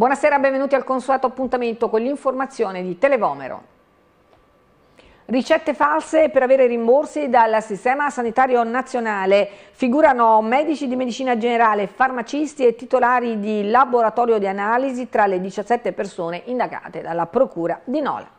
Buonasera, benvenuti al consueto appuntamento con l'informazione di Televomero. Ricette false per avere rimborsi dal Sistema Sanitario Nazionale. Figurano medici di medicina generale, farmacisti e titolari di laboratorio di analisi tra le 17 persone indagate dalla Procura di Nola.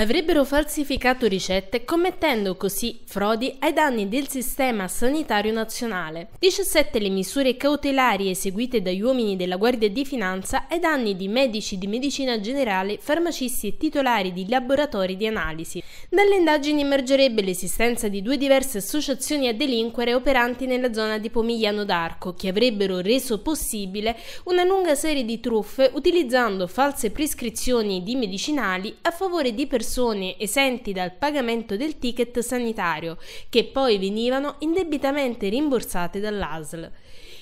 Avrebbero falsificato ricette commettendo così frodi ai danni del sistema sanitario nazionale. 17 le misure cautelari eseguite dagli uomini della Guardia di Finanza ai danni di medici di medicina generale, farmacisti e titolari di laboratori di analisi. Dalle indagini emergerebbe l'esistenza di due diverse associazioni a delinquere operanti nella zona di Pomigliano d'Arco che avrebbero reso possibile una lunga serie di truffe utilizzando false prescrizioni di medicinali a favore di persone persone esenti dal pagamento del ticket sanitario, che poi venivano indebitamente rimborsate dall'ASL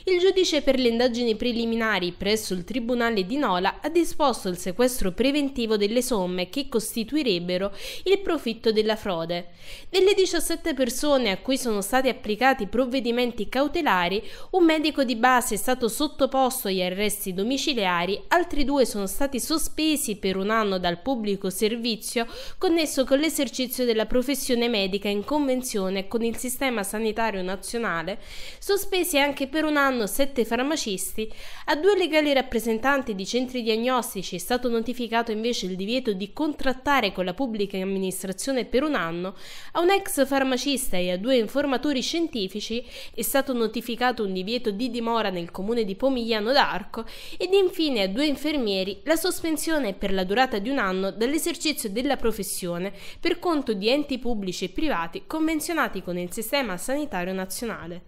il giudice per le indagini preliminari presso il Tribunale di Nola ha disposto il sequestro preventivo delle somme che costituirebbero il profitto della frode. Delle 17 persone a cui sono stati applicati provvedimenti cautelari, un medico di base è stato sottoposto agli arresti domiciliari, altri due sono stati sospesi per un anno dal pubblico servizio connesso con l'esercizio della professione medica in convenzione con il Sistema Sanitario Nazionale, sospesi anche per un anno anno sette farmacisti, a due legali rappresentanti di centri diagnostici è stato notificato invece il divieto di contrattare con la pubblica amministrazione per un anno, a un ex farmacista e a due informatori scientifici è stato notificato un divieto di dimora nel comune di Pomigliano d'Arco ed infine a due infermieri la sospensione per la durata di un anno dall'esercizio della professione per conto di enti pubblici e privati convenzionati con il Sistema Sanitario Nazionale.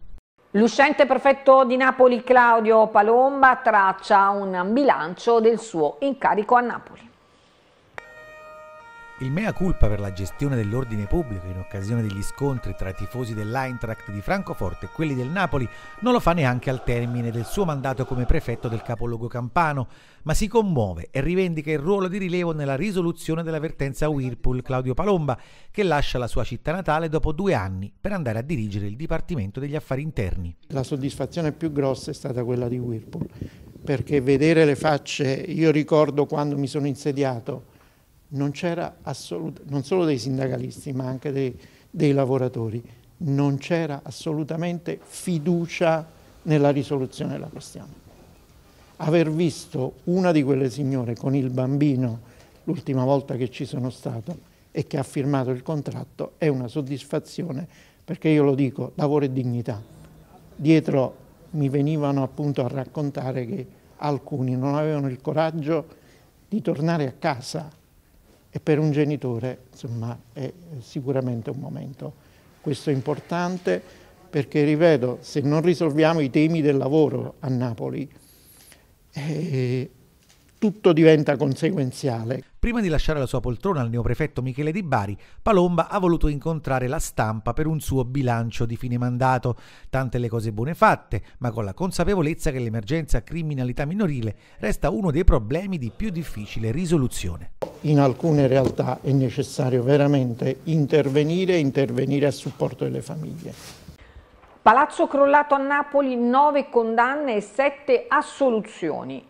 L'uscente prefetto di Napoli Claudio Palomba traccia un bilancio del suo incarico a Napoli. Il mea culpa per la gestione dell'ordine pubblico in occasione degli scontri tra i tifosi dell'Eintracht di Francoforte e quelli del Napoli non lo fa neanche al termine del suo mandato come prefetto del capoluogo campano, ma si commuove e rivendica il ruolo di rilevo nella risoluzione della dell'avvertenza Whirlpool Claudio Palomba, che lascia la sua città natale dopo due anni per andare a dirigere il Dipartimento degli Affari Interni. La soddisfazione più grossa è stata quella di Whirlpool, perché vedere le facce, io ricordo quando mi sono insediato, non c'era assolutamente, non solo dei sindacalisti ma anche dei, dei lavoratori, non c'era assolutamente fiducia nella risoluzione della questione. Aver visto una di quelle signore con il bambino l'ultima volta che ci sono stato e che ha firmato il contratto è una soddisfazione perché io lo dico, lavoro e dignità. Dietro mi venivano appunto a raccontare che alcuni non avevano il coraggio di tornare a casa e per un genitore insomma, è sicuramente un momento questo importante perché ripeto se non risolviamo i temi del lavoro a Napoli eh, tutto diventa conseguenziale. Prima di lasciare la sua poltrona al neoprefetto Michele Di Bari, Palomba ha voluto incontrare la stampa per un suo bilancio di fine mandato. Tante le cose buone fatte, ma con la consapevolezza che l'emergenza criminalità minorile resta uno dei problemi di più difficile risoluzione. In alcune realtà è necessario veramente intervenire e intervenire a supporto delle famiglie. Palazzo crollato a Napoli, 9 condanne e 7 assoluzioni.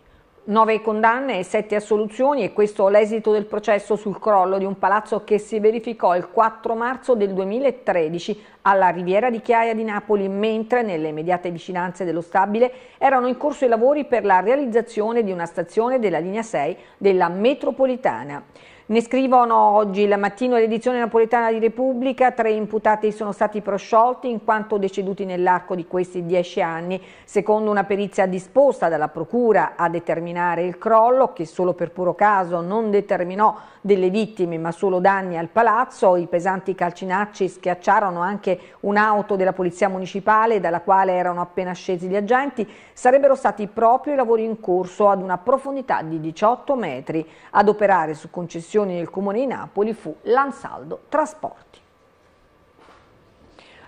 Nove condanne e sette assoluzioni e questo l'esito del processo sul crollo di un palazzo che si verificò il 4 marzo del 2013 alla Riviera di Chiaia di Napoli, mentre nelle immediate vicinanze dello stabile erano in corso i lavori per la realizzazione di una stazione della linea 6 della metropolitana. Ne scrivono oggi la mattina l'edizione napoletana di Repubblica, tre imputati sono stati prosciolti in quanto deceduti nell'arco di questi dieci anni. Secondo una perizia disposta dalla Procura a determinare il crollo, che solo per puro caso non determinò delle vittime ma solo danni al palazzo, i pesanti calcinacci schiacciarono anche un'auto della Polizia Municipale dalla quale erano appena scesi gli agenti, sarebbero stati proprio i lavori in corso ad una profondità di 18 metri. Ad operare su concessione gestioni del Comune di Napoli fu Lansaldo Trasporti.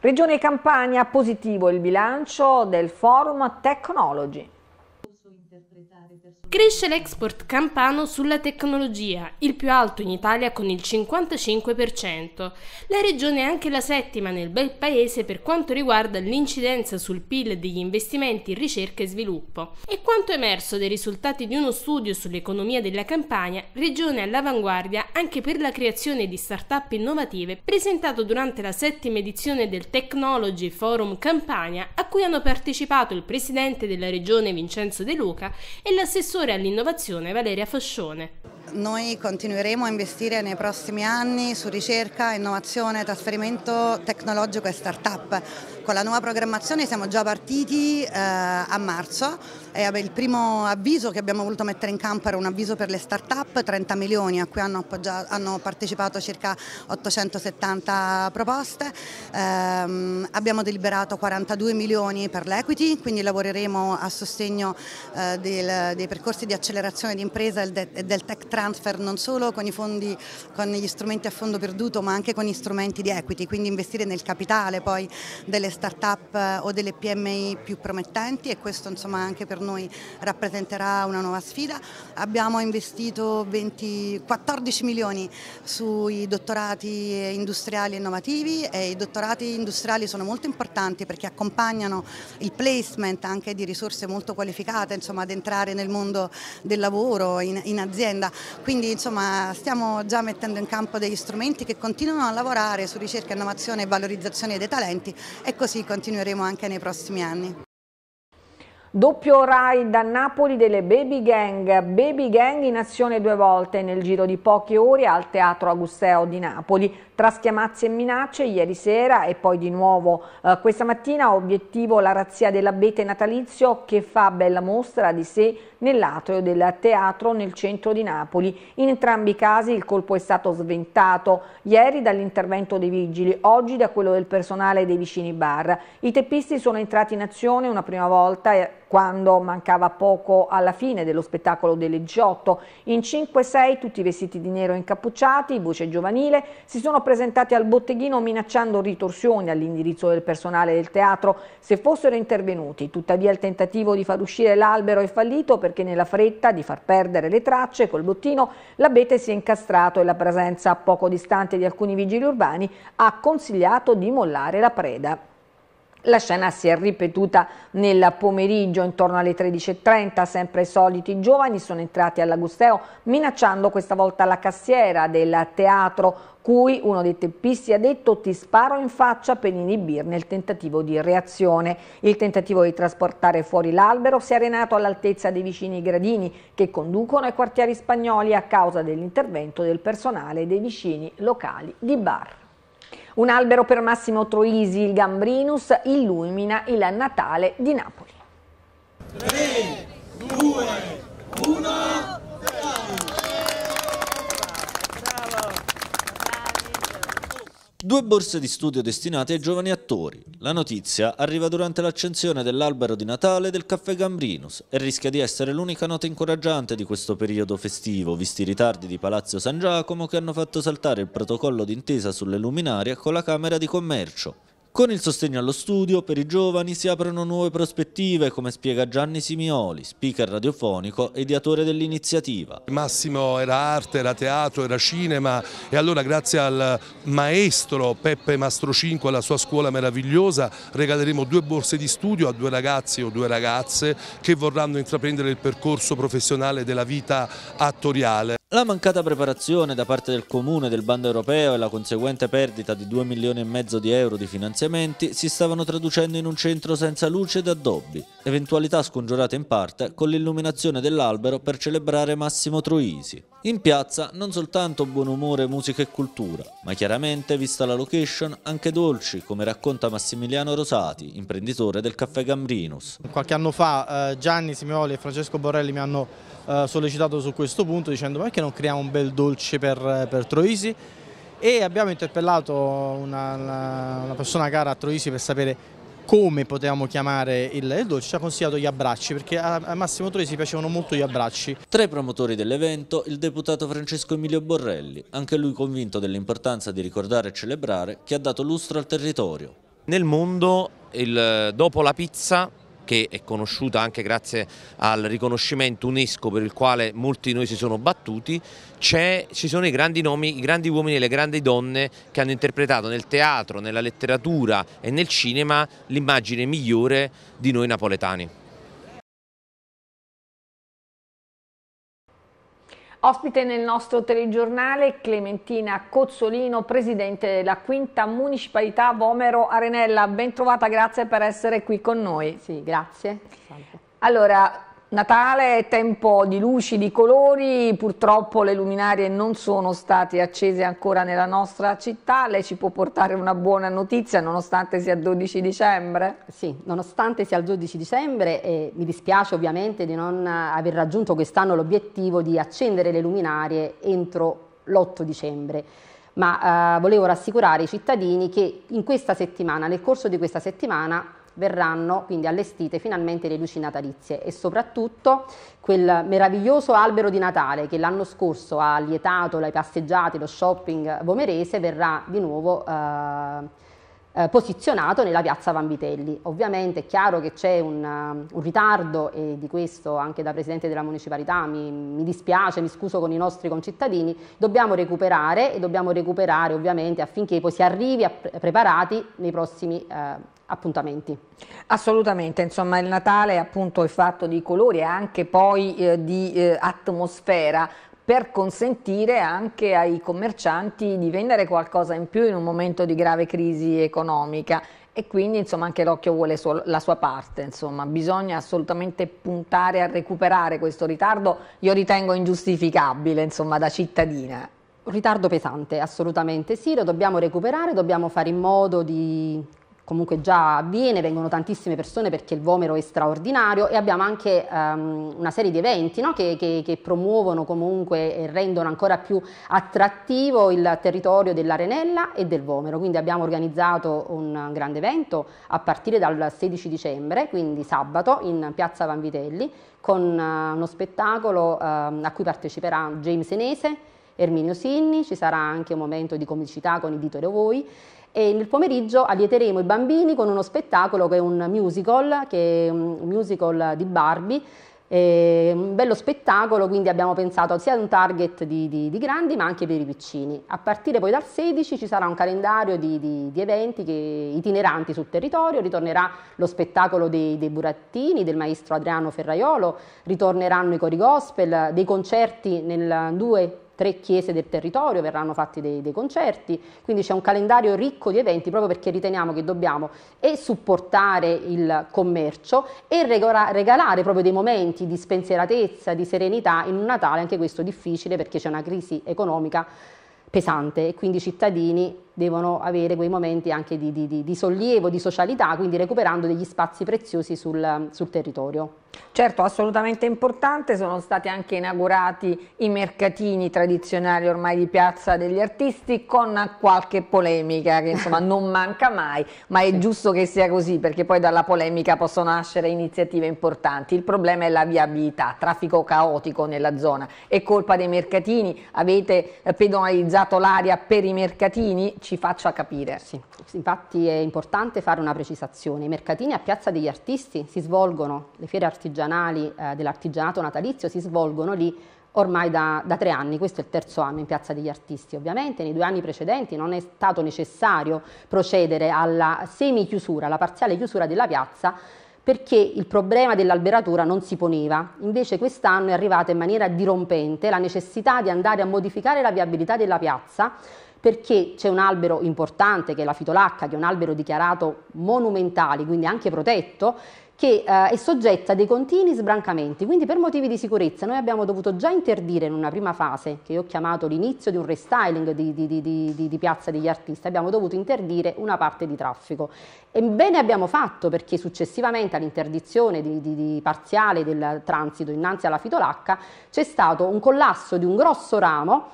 Regione Campania, positivo il bilancio del Forum Technology. Cresce l'export campano sulla tecnologia, il più alto in Italia con il 55%. La regione è anche la settima nel bel paese per quanto riguarda l'incidenza sul PIL degli investimenti in ricerca e sviluppo. E quanto emerso dai risultati di uno studio sull'economia della Campania, regione all'avanguardia anche per la creazione di start-up innovative, presentato durante la settima edizione del Technology Forum Campania, a cui hanno partecipato il presidente della regione Vincenzo De Luca e la e l'assessore all'innovazione Valeria Fascione. Noi continueremo a investire nei prossimi anni su ricerca, innovazione, trasferimento tecnologico e start-up. Con la nuova programmazione siamo già partiti eh, a marzo e il primo avviso che abbiamo voluto mettere in campo era un avviso per le start-up, 30 milioni a cui hanno, hanno partecipato circa 870 proposte. Eh, abbiamo deliberato 42 milioni per l'equity, quindi lavoreremo a sostegno eh, del, dei percorsi di accelerazione di impresa e del tech trend transfer non solo con, i fondi, con gli strumenti a fondo perduto ma anche con gli strumenti di equity, quindi investire nel capitale poi delle start-up eh, o delle PMI più promettenti e questo insomma anche per noi rappresenterà una nuova sfida. Abbiamo investito 20, 14 milioni sui dottorati industriali innovativi e i dottorati industriali sono molto importanti perché accompagnano il placement anche di risorse molto qualificate insomma, ad entrare nel mondo del lavoro in, in azienda quindi insomma, stiamo già mettendo in campo degli strumenti che continuano a lavorare su ricerca, innovazione e valorizzazione dei talenti e così continueremo anche nei prossimi anni. Doppio Rai da Napoli delle Baby Gang, Baby Gang in azione due volte nel giro di poche ore al Teatro Agusteo di Napoli. Tra schiamazzi e minacce, ieri sera e poi di nuovo eh, questa mattina, obiettivo la razzia dell'abete natalizio che fa bella mostra di sé nell'atrio del teatro nel centro di Napoli. In entrambi i casi il colpo è stato sventato ieri dall'intervento dei vigili, oggi da quello del personale dei vicini bar. I teppisti sono entrati in azione una prima volta eh, quando mancava poco alla fine dello spettacolo delle 18. In 5-6 tutti vestiti di nero incappucciati, voce giovanile, si sono presentati al botteghino minacciando ritorsioni all'indirizzo del personale del teatro se fossero intervenuti. Tuttavia il tentativo di far uscire l'albero è fallito perché nella fretta di far perdere le tracce col bottino l'abete si è incastrato e la presenza poco distante di alcuni vigili urbani ha consigliato di mollare la preda. La scena si è ripetuta nel pomeriggio intorno alle 13.30, sempre i soliti giovani sono entrati all'Agusteo minacciando questa volta la cassiera del teatro cui uno dei teppisti ha detto ti sparo in faccia per inibirne il tentativo di reazione. Il tentativo di trasportare fuori l'albero si è arenato all'altezza dei vicini gradini che conducono ai quartieri spagnoli a causa dell'intervento del personale dei vicini locali di Bar. Un albero per Massimo Troisi, il Gambrinus, illumina il Natale di Napoli. 3, 2, 1... Due borse di studio destinate ai giovani attori. La notizia arriva durante l'accensione dell'albero di Natale del Caffè Gambrinus e rischia di essere l'unica nota incoraggiante di questo periodo festivo, visti i ritardi di Palazzo San Giacomo che hanno fatto saltare il protocollo d'intesa sulle luminarie con la Camera di Commercio. Con il sostegno allo studio, per i giovani si aprono nuove prospettive, come spiega Gianni Simioli, speaker radiofonico e ideatore dell'iniziativa. Il massimo era arte, era teatro, era cinema e allora grazie al maestro Peppe Mastrocinco e alla sua scuola meravigliosa regaleremo due borse di studio a due ragazzi o due ragazze che vorranno intraprendere il percorso professionale della vita attoriale. La mancata preparazione da parte del Comune del bando europeo e la conseguente perdita di 2 milioni e mezzo di euro di finanziamenti si stavano traducendo in un centro senza luce ed addobbi, eventualità scongiurate in parte con l'illuminazione dell'albero per celebrare Massimo Troisi. In piazza non soltanto buon umore, musica e cultura, ma chiaramente, vista la location, anche dolci, come racconta Massimiliano Rosati, imprenditore del caffè Gambrinus. Qualche anno fa eh, Gianni Simeoli e Francesco Borrelli mi hanno eh, sollecitato su questo punto dicendo perché non creiamo un bel dolce per, per Troisi e abbiamo interpellato una, una, una, persona cara a Troisi per sapere come potevamo chiamare il, il dolce, ci ha consigliato gli abbracci perché a, a Massimo Troisi piacevano molto gli abbracci. Tra i promotori dell'evento il deputato Francesco Emilio Borrelli, anche lui convinto dell'importanza di ricordare e celebrare che ha dato lustro al territorio. Nel mondo il, dopo la pizza che è conosciuta anche grazie al riconoscimento UNESCO per il quale molti di noi si sono battuti, ci sono i grandi nomi, i grandi uomini e le grandi donne che hanno interpretato nel teatro, nella letteratura e nel cinema l'immagine migliore di noi napoletani. Ospite nel nostro telegiornale Clementina Cozzolino, presidente della quinta municipalità Vomero Arenella. Ben trovata, grazie per essere qui con noi. Sì, grazie. Salve. Allora, Natale è tempo di luci, di colori, purtroppo le luminarie non sono state accese ancora nella nostra città, lei ci può portare una buona notizia nonostante sia il 12 dicembre? Sì, nonostante sia il 12 dicembre e mi dispiace ovviamente di non aver raggiunto quest'anno l'obiettivo di accendere le luminarie entro l'8 dicembre ma eh, volevo rassicurare i cittadini che in questa settimana, nel corso di questa settimana, verranno quindi allestite finalmente le luci natalizie e soprattutto quel meraviglioso albero di Natale che l'anno scorso ha lietato le passeggiate, lo shopping bomerese verrà di nuovo eh, eh posizionato nella piazza Vanvitelli. Ovviamente è chiaro che c'è un, eh, un, ritardo e di questo anche da Presidente della Municipalità mi, mi, dispiace, mi scuso con i nostri concittadini, dobbiamo recuperare e dobbiamo recuperare ovviamente affinché poi si arrivi a, preparati nei prossimi uh, appuntamenti. Assolutamente, insomma il Natale è appunto è fatto di colori e anche poi eh, di eh, atmosfera per consentire anche ai commercianti di vendere qualcosa in più in un momento di grave crisi economica e quindi insomma anche l'occhio vuole la sua parte, insomma bisogna assolutamente puntare a recuperare questo ritardo, io ritengo ingiustificabile insomma da cittadina. Un ritardo pesante, assolutamente sì, lo dobbiamo recuperare, dobbiamo fare in modo di comunque già avviene, vengono tantissime persone perché il Vomero è straordinario e abbiamo anche um, una serie di eventi no? che, che, che, promuovono comunque e rendono ancora più attrattivo il territorio dell'Arenella e del Vomero, quindi abbiamo organizzato un grande evento a partire dal 16 dicembre, quindi sabato in piazza Vanvitelli con uh, uno spettacolo uh, a cui parteciperà James Enese, Erminio Sinni, ci sarà anche un momento di comicità con Editore Voi e nel pomeriggio allieteremo i bambini con uno spettacolo che è un musical, che è un musical di Barbie. È un bello spettacolo, quindi abbiamo pensato sia ad un target di, di, di, grandi ma anche per i piccini. A partire poi dal 16 ci sarà un calendario di, di eventi che, itineranti sul territorio, ritornerà lo spettacolo dei, dei, burattini del maestro Adriano Ferraiolo, ritorneranno i cori gospel, dei concerti nel due tre chiese del territorio, verranno fatti dei, dei concerti, quindi c'è un calendario ricco di eventi proprio perché riteniamo che dobbiamo e supportare il commercio e regalare proprio dei momenti di spensieratezza, di serenità in un Natale, anche questo difficile perché c'è una crisi economica pesante e quindi i cittadini devono avere quei momenti anche di, di, di sollievo, di socialità, quindi recuperando degli spazi preziosi sul, sul territorio. Certo, assolutamente importante, sono stati anche inaugurati i mercatini tradizionali ormai di piazza degli artisti con qualche polemica che insomma non manca mai, ma è giusto che sia così perché poi dalla polemica possono nascere iniziative importanti. Il problema è la viabilità, traffico caotico nella zona, è colpa dei mercatini, avete eh, pedonalizzato l'area per i mercatini? ci faccia capire. Sì. Infatti è importante fare una precisazione. I mercatini a Piazza degli Artisti si svolgono, le fiere artigianali eh, dell'artigianato natalizio si svolgono lì ormai da, da, tre anni, questo è il terzo anno in Piazza degli Artisti. Ovviamente nei due anni precedenti non è stato necessario procedere alla semi-chiusura, alla parziale chiusura della piazza, perché il problema dell'alberatura non si poneva. Invece quest'anno è arrivata in maniera dirompente la necessità di andare a modificare la viabilità della piazza perché c'è un albero importante che è la fitolacca, che è un albero dichiarato monumentale, quindi anche protetto, che eh, è soggetta a dei continui sbrancamenti, quindi per motivi di sicurezza noi abbiamo dovuto già interdire in una prima fase, che io ho chiamato l'inizio di un restyling di, di, di, di, Piazza degli Artisti, abbiamo dovuto interdire una parte di traffico. E bene abbiamo fatto perché successivamente all'interdizione parziale del transito innanzi alla Fitolacca c'è stato un collasso di un grosso ramo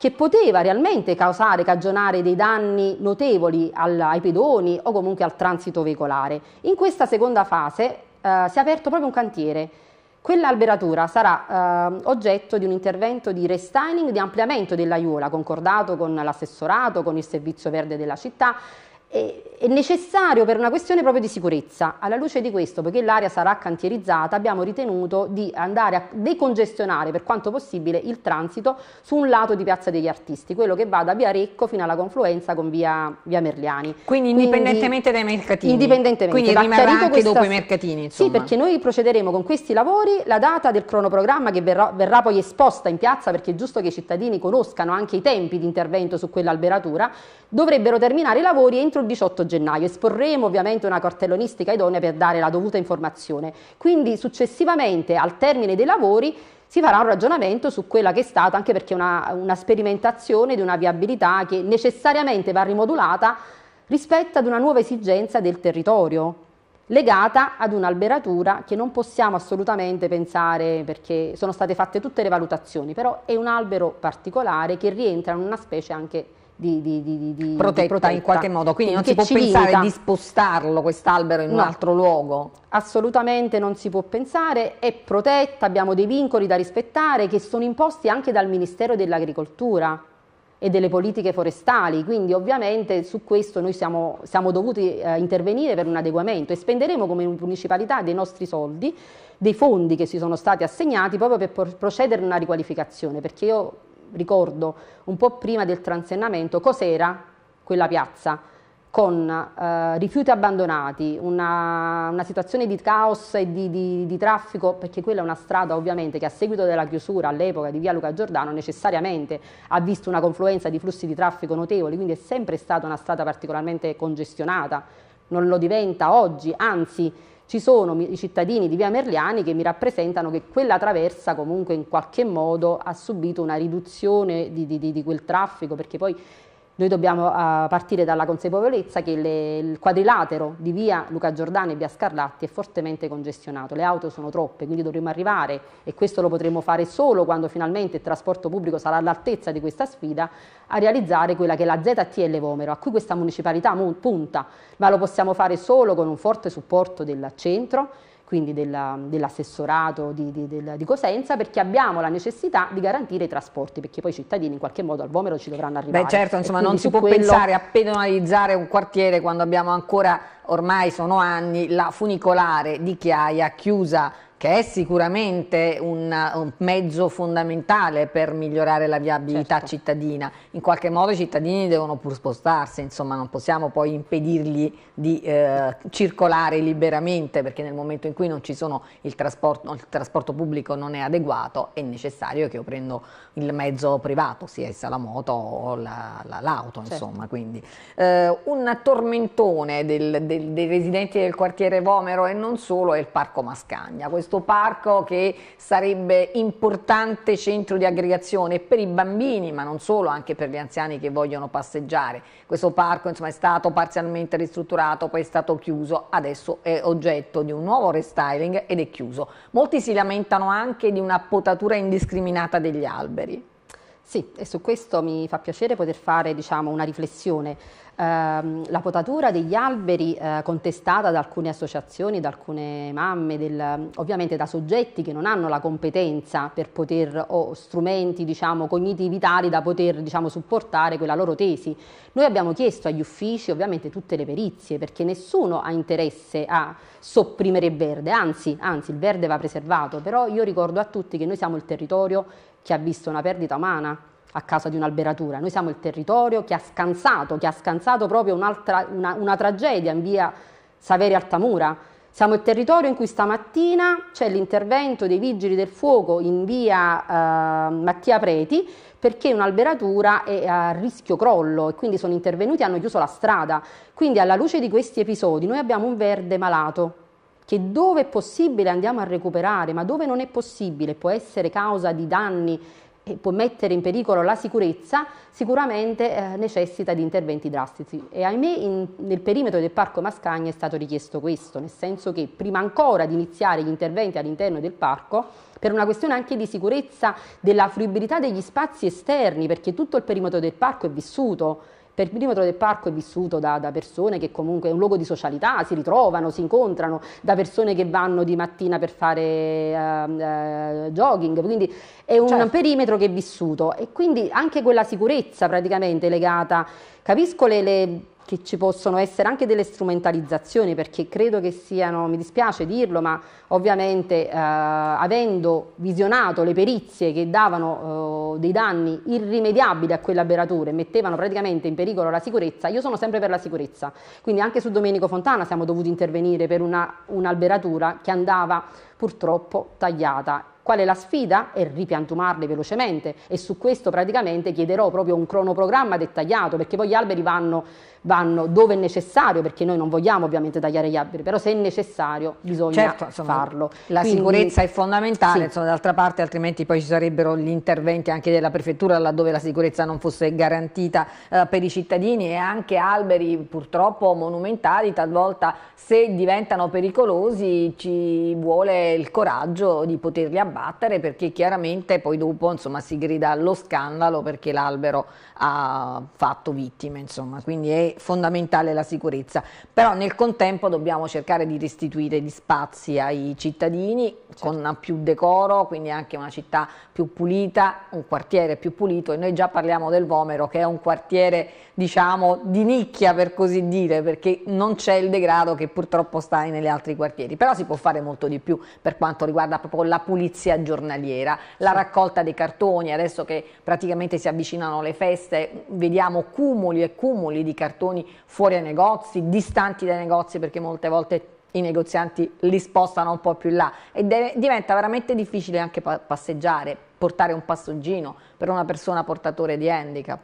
che poteva realmente causare, cagionare dei danni notevoli al, ai pedoni o comunque al transito veicolare. In questa seconda fase eh, si è aperto proprio un cantiere. Quell'alberatura sarà eh, oggetto di un intervento di restyling, di ampliamento dell'aiuola, concordato con l'assessorato, con il servizio verde della città e è necessario per una questione proprio di sicurezza. Alla luce di questo, poiché l'area sarà cantierizzata, abbiamo ritenuto di andare a decongestionare per quanto possibile il transito su un lato di Piazza degli Artisti, quello che va da via Recco fino alla confluenza con via, via Merliani. Quindi indipendentemente dai mercatini? Indipendentemente. Quindi rimarrà anche questa... dopo i mercatini? Insomma. Sì, perché noi procederemo con questi lavori, la data del cronoprogramma che verrà, verrà poi esposta in piazza, perché è giusto che i cittadini conoscano anche i tempi di intervento su quell'alberatura, dovrebbero terminare i lavori entro il 18 giugno gennaio. Esporremo ovviamente una cartellonistica idonea per dare la dovuta informazione. Quindi successivamente, al termine dei lavori, si farà un ragionamento su quella che è stata, anche perché è una, una sperimentazione di una viabilità che necessariamente va rimodulata rispetto ad una nuova esigenza del territorio legata ad un'alberatura che non possiamo assolutamente pensare perché sono state fatte tutte le valutazioni, però è un albero particolare che rientra in una specie anche di, di, di, protetta, protetta, in qualche modo, quindi non si può pensare limita. di spostarlo quest'albero in no, un altro luogo? Assolutamente non si può pensare, è protetta, abbiamo dei vincoli da rispettare che sono imposti anche dal Ministero dell'Agricoltura e delle politiche forestali, quindi ovviamente su questo noi siamo, siamo dovuti eh, intervenire per un adeguamento e spenderemo come municipalità dei nostri soldi, dei fondi che ci sono stati assegnati proprio per procedere a una riqualificazione, perché io ricordo un po' prima del transennamento, cos'era quella piazza con eh, rifiuti abbandonati, una, una, situazione di caos e di, di, di, traffico, perché quella è una strada ovviamente che a seguito della chiusura all'epoca di via Luca Giordano necessariamente ha visto una confluenza di flussi di traffico notevoli, quindi è sempre stata una strada particolarmente congestionata, non lo diventa oggi, anzi ci sono i cittadini di via Merliani che mi rappresentano che quella traversa comunque in qualche modo ha subito una riduzione di, di, di, quel traffico perché poi noi dobbiamo uh, partire dalla consapevolezza che le, il quadrilatero di via Luca Giordani e via Scarlatti è fortemente congestionato, le auto sono troppe, quindi dovremo arrivare, e questo lo potremo fare solo quando finalmente il trasporto pubblico sarà all'altezza di questa sfida, a realizzare quella che è la ZTL Vomero, a cui questa municipalità punta, ma lo possiamo fare solo con un forte supporto del centro, quindi della, dell'assessorato di, di, di, di, Cosenza, perché abbiamo la necessità di garantire i trasporti, perché poi i cittadini in qualche modo al Vomero ci dovranno arrivare. Beh certo, insomma non si può quello... pensare a penalizzare un quartiere quando abbiamo ancora, ormai sono anni, la funicolare di Chiaia chiusa che è sicuramente un, un, mezzo fondamentale per migliorare la viabilità certo. cittadina. In qualche modo i cittadini devono pur spostarsi, insomma non possiamo poi impedirgli di eh, circolare liberamente perché nel momento in cui non ci sono il trasporto, il trasporto pubblico non è adeguato, è necessario che io prendo il mezzo privato, sia essa la moto o l'auto, la, la, certo. insomma. Quindi. Eh, un tormentone del, del, dei residenti del quartiere Vomero e non solo è il Parco Mascagna. Questo questo parco che sarebbe importante centro di aggregazione per i bambini, ma non solo, anche per gli anziani che vogliono passeggiare. Questo parco insomma, è stato parzialmente ristrutturato, poi è stato chiuso, adesso è oggetto di un nuovo restyling ed è chiuso. Molti si lamentano anche di una potatura indiscriminata degli alberi. Sì, e su questo mi fa piacere poter fare diciamo, una riflessione ehm, la potatura degli alberi eh, contestata da alcune associazioni, da alcune mamme, del, ovviamente da soggetti che non hanno la competenza per poter, o strumenti diciamo, cognitivi tali da poter diciamo, supportare quella loro tesi. Noi abbiamo chiesto agli uffici ovviamente tutte le perizie perché nessuno ha interesse a sopprimere il verde, anzi, anzi il verde va preservato, però io ricordo a tutti che noi siamo il territorio che ha visto una perdita umana a causa di un'alberatura. Noi siamo il territorio che ha scansato, che ha scansato proprio una, una tragedia in via Saveri Altamura. Siamo il territorio in cui stamattina c'è l'intervento dei vigili del fuoco in via eh, Mattia Preti perché un'alberatura è a rischio crollo e quindi sono intervenuti e hanno chiuso la strada. Quindi alla luce di questi episodi noi abbiamo un verde malato che dove è possibile andiamo a recuperare, ma dove non è possibile può essere causa di danni e può mettere in pericolo la sicurezza, sicuramente eh, necessita di interventi drastici. E ahimè in, nel perimetro del Parco Mascagna è stato richiesto questo, nel senso che prima ancora di iniziare gli interventi all'interno del parco, per una questione anche di sicurezza della fruibilità degli spazi esterni, perché tutto il perimetro del parco è vissuto per il perimetro del parco è vissuto da, da, persone che comunque è un luogo di socialità, si ritrovano, si incontrano, da persone che vanno di mattina per fare uh, uh, jogging, quindi è un certo. perimetro che è vissuto e quindi anche quella sicurezza praticamente legata, capisco le, le che ci possono essere anche delle strumentalizzazioni perché credo che siano, mi dispiace dirlo, ma ovviamente eh, avendo visionato le perizie che davano eh, dei danni irrimediabili a e mettevano praticamente in pericolo la sicurezza, io sono sempre per la sicurezza, quindi anche su Domenico Fontana siamo dovuti intervenire per una, un'alberatura che andava purtroppo tagliata Qual è la sfida? È ripiantumarli velocemente e su questo praticamente chiederò proprio un cronoprogramma dettagliato perché poi gli alberi vanno vanno dove è necessario, perché noi non vogliamo ovviamente tagliare gli alberi, però se è necessario bisogna certo, insomma, farlo. La Quindi, sicurezza è fondamentale, sì. insomma, d'altra parte altrimenti poi ci sarebbero gli interventi anche della prefettura laddove la sicurezza non fosse garantita eh, per i cittadini e anche alberi purtroppo monumentali talvolta se diventano pericolosi ci vuole il coraggio di poterli abbattere perché chiaramente poi dopo insomma, si grida allo scandalo perché l'albero ha fatto vittime, insomma. quindi è fondamentale la sicurezza, però nel contempo dobbiamo cercare di restituire gli spazi ai cittadini certo. con più decoro, quindi anche una città più pulita, un quartiere più pulito e noi già parliamo del Vomero che è un quartiere diciamo, di nicchia per così dire, perché non c'è il degrado che purtroppo sta negli altri quartieri, però si può fare molto di più per quanto riguarda proprio la pulizia giornaliera, la raccolta dei cartoni, adesso che praticamente si avvicinano le feste, vediamo cumuli e cumuli di cartoni fuori ai negozi, distanti dai negozi perché molte volte i negozianti li spostano un po' più in là e deve, diventa veramente difficile anche pa passeggiare, portare un passeggino per una persona portatore di handicap.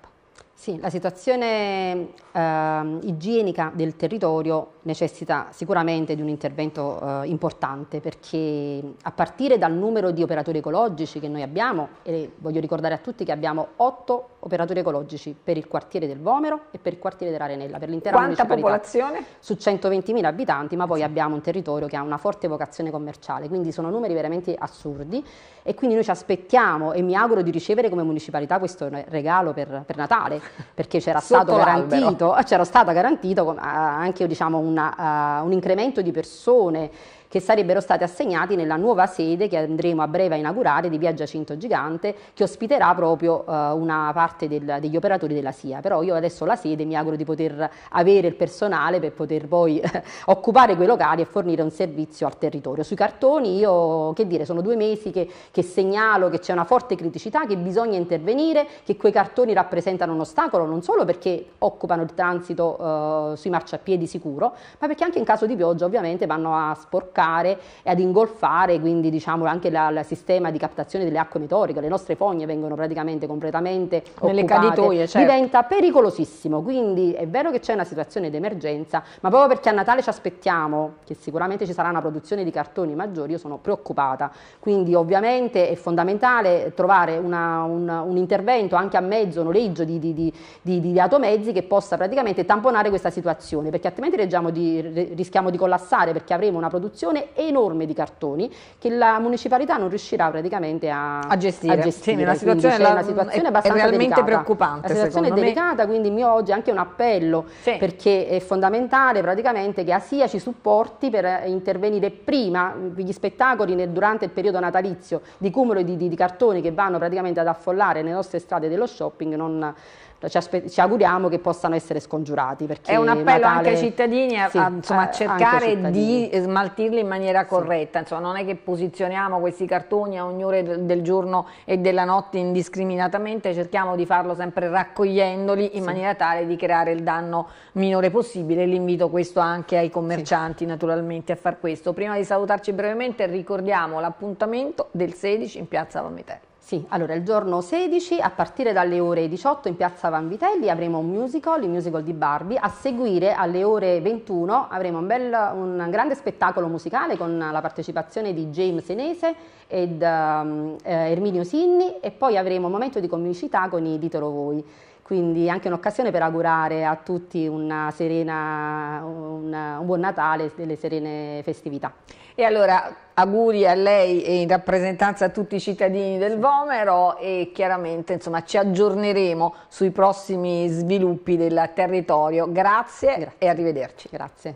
Sì, la situazione eh, igienica del territorio necessita sicuramente di un intervento eh, importante perché a partire dal numero di operatori ecologici che noi abbiamo, e voglio ricordare a tutti che abbiamo otto operatori ecologici per il quartiere del Vomero e per il quartiere dell'Arenella, per l'intera Quanta popolazione? Su 120.000 abitanti, ma poi sì. abbiamo un territorio che ha una forte vocazione commerciale, quindi sono numeri veramente assurdi e quindi noi ci aspettiamo e mi auguro di ricevere come municipalità questo regalo per, per Natale, perché c'era stato garantito, c'era stato garantito eh, anche diciamo, una, uh, un incremento di persone che sarebbero stati assegnati nella nuova sede che andremo a breve a inaugurare di Via Giacinto Gigante, che ospiterà proprio eh, una parte del, degli operatori della SIA. Però io adesso la sede mi auguro di poter avere il personale per poter poi eh, occupare quei locali e fornire un servizio al territorio. Sui cartoni io, che dire, sono due mesi che, che segnalo che c'è una forte criticità, che bisogna intervenire, che quei cartoni rappresentano un ostacolo non solo perché occupano il transito eh, sui marciapiedi sicuro, ma perché anche in caso di pioggia ovviamente vanno a sporcare bloccare e ad ingolfare quindi diciamo anche il sistema di captazione delle acque meteoriche, le nostre fogne vengono praticamente completamente Nelle occupate, caditoie, certo. diventa pericolosissimo, quindi è vero che c'è una situazione d'emergenza ma proprio perché a Natale ci aspettiamo che sicuramente ci sarà una produzione di cartoni maggiori, io sono preoccupata, quindi ovviamente è fondamentale trovare una, una, un intervento anche a mezzo noleggio di, di, di, di, di automezzi che possa praticamente tamponare questa situazione, perché altrimenti di, rischiamo di collassare perché avremo una produzione collezione enorme di cartoni che la municipalità non riuscirà praticamente a, a gestire. A gestire. Sì, una situazione, la, una situazione è, è realmente delicata. preoccupante. La situazione è delicata, me. quindi mio oggi è anche un appello sì. perché è fondamentale praticamente che ASIA ci supporti per eh, intervenire prima gli spettacoli nel, durante il periodo natalizio di cumulo di, di, di cartoni che vanno praticamente ad affollare le nostre strade dello shopping non cioè, ci, aspe- ci, auguriamo che possano essere scongiurati. È un appello Natale... anche ai cittadini a, sì, a, insomma, a cercare cittadini. di smaltirli in maniera corretta, sì. insomma, non è che posizioniamo questi cartoni a ogni ora del giorno e della notte indiscriminatamente, cerchiamo di farlo sempre raccogliendoli in sì. maniera tale di creare il danno minore possibile. L'invito questo anche ai commercianti naturalmente a far questo. Prima di salutarci brevemente ricordiamo l'appuntamento del 16 in piazza Vametello. Sì, allora il giorno 16 a partire dalle ore 18 in piazza Vanvitelli avremo un musical, il musical di Barbie, a seguire alle ore 21 avremo un, bel, un grande spettacolo musicale con la partecipazione di James Enese ed um, eh, Erminio Sinni e poi avremo un momento di comicità con i Ditelo Voi quindi anche un'occasione per augurare a tutti una serena, una, un buon Natale e delle serene festività. E allora auguri a lei e in rappresentanza a tutti i cittadini del Vomero e chiaramente insomma, ci aggiorneremo sui prossimi sviluppi del territorio. Grazie, Grazie. e arrivederci. Grazie.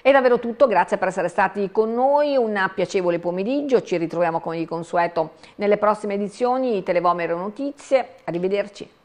È davvero tutto, grazie per essere stati con noi, un piacevole pomeriggio, ci ritroviamo come di consueto nelle prossime edizioni di Televomero Notizie, arrivederci.